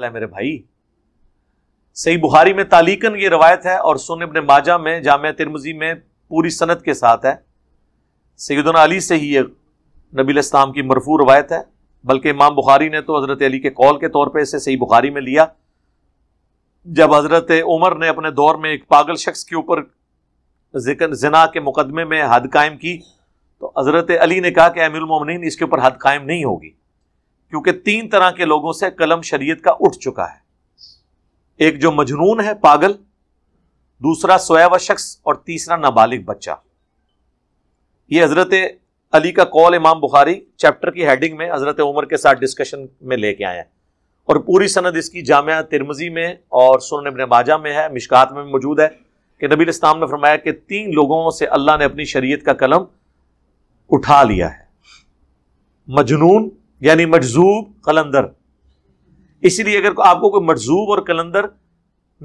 ख्याल है मेरे भाई सही बुहारी में तालीकन ये रवायत है और सुन अपने माजा में जाम तिरमजी में पूरी सनत के साथ है सैदन अली से ही ये नबी इस्लाम की मरफू रवायत है बल्कि इमाम बुखारी ने तो हज़रत अली के कौल के तौर पर इसे सही बुखारी में लिया जब हज़रत उमर ने अपने दौर में एक पागल शख्स के ऊपर जना के मुकदमे में हद कायम की तो हज़रत अली ने कहा कि मोमिन इसके ऊपर हद कायम नहीं होगी क्योंकि तीन तरह के लोगों से कलम शरीय का उठ चुका है एक जो मजनून है पागल दूसरा सोया हुआ शख्स और तीसरा नाबालिग बच्चा ये हजरत अली का कौल इमाम बुखारी चैप्टर की हेडिंग में हजरत उमर के साथ डिस्कशन में लेके आए हैं और पूरी सनद इसकी जामिया तिरमजी में और सुन इबन माजा में है मिशकात में मौजूद है कि नबी इस्लाम ने फरमाया कि तीन लोगों से अल्लाह ने अपनी शरीय का कलम उठा लिया है मजनून यानी मजजूब कलंदर इसीलिए अगर आपको कोई मजजूब और कलंदर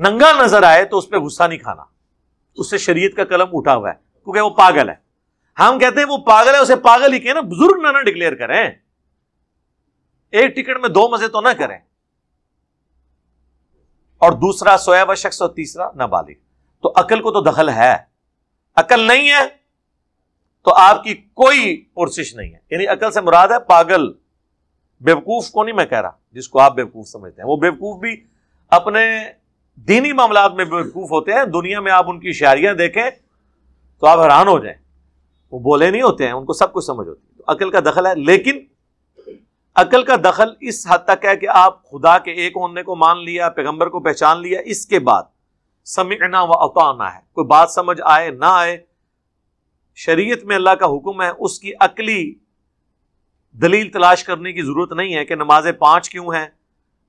नंगा नजर आए तो उस पर गुस्सा नहीं खाना उससे शरीयत का कलम उठा हुआ है क्योंकि वो पागल है हम कहते हैं वो पागल है उसे पागल ही कहें ना बुजुर्ग ना ना डिक्लेयर करें एक टिकट में दो मजे तो ना करें और दूसरा सोयाबा शख्स और तीसरा नाबालिग तो अकल को तो दखल है अकल नहीं है तो आपकी कोई पुरसिश नहीं है यानी अकल से मुराद है पागल बेवकूफ को नहीं मैं कह रहा जिसको आप बेवकूफ समझते हैं वो बेवकूफ भी अपने दीनी मामला में बेवकूफ होते हैं दुनिया में आप उनकी शायरियां देखें तो आप हैरान हो जाए वो बोले नहीं होते हैं उनको सब कुछ समझ होती है तो अकल का दखल है लेकिन अकल का दखल इस हद तक है कि आप खुदा के एक होने को मान लिया पैगंबर को पहचान लिया इसके बाद समझना व अताना है कोई बात समझ आए ना आए शरीयत में अल्लाह का हुक्म है उसकी अकली दलील तलाश करने की ज़रूरत नहीं है कि नमाजें पाँच क्यों हैं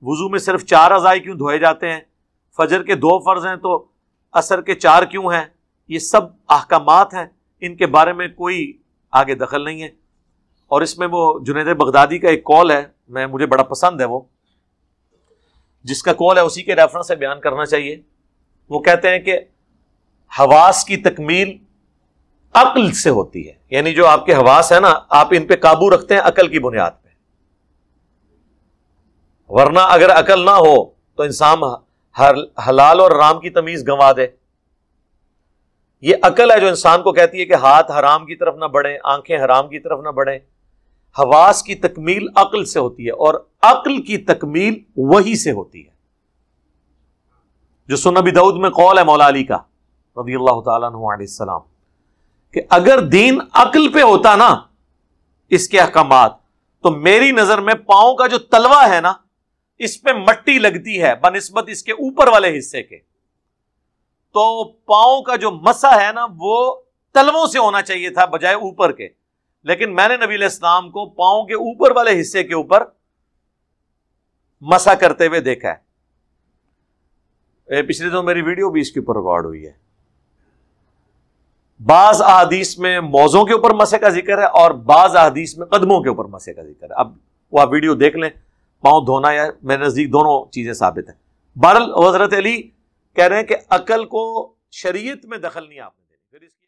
वज़ू में सिर्फ चार अज़ाई क्यों धोए जाते हैं फजर के दो फ़र्ज हैं तो असर के चार क्यों हैं ये सब अहकाम हैं इनके बारे में कोई आगे दखल नहीं है और इसमें वो जुनेद बगदादी का एक कॉल है मैं मुझे बड़ा पसंद है वो जिसका कॉल है उसी के रेफरेंस से बयान करना चाहिए वो कहते हैं कि हवास की तकमील अक्ल से होती है यानी जो आपके हवास है ना आप इन पे काबू रखते हैं अकल की बुनियाद पे वरना अगर अकल ना हो तो इंसान हर हलाल और राम की तमीज गंवा दे ये अकल है जो इंसान को कहती है कि हाथ हराम की तरफ ना बढ़े आंखें हराम की तरफ ना बढ़े हवास की तकमील अकल से होती है और अकल की तकमील वही से होती है जो सुनबी दाऊद में कौल है मौला अली का रबी अल्लाह सलाम कि अगर दीन अकल पे होता ना इसके अहकाम तो मेरी नजर में पाओं का जो तलवा है ना इस पे मट्टी लगती है बनस्बत इसके ऊपर वाले हिस्से के तो पाओ का जो मसा है ना वो तलवों से होना चाहिए था बजाय ऊपर के लेकिन मैंने नबी इस्लाम को पाओ के ऊपर वाले हिस्से के ऊपर मसा करते हुए देखा है पिछले दिनों तो मेरी वीडियो भी इसके ऊपर रिकॉर्ड हुई है बाज अदीस में मौजों के ऊपर मसे का जिक्र है और बाज अदीस में कदमों के ऊपर मसे का जिक्र है अब वह वीडियो देख लें पाँव धोना या मेरे नज़दीक दोनों चीज़ें साबित हैं बहरल हजरत अली कह रहे हैं कि अकल को शरीय में दखल नहीं आपने देनी फिर इसकी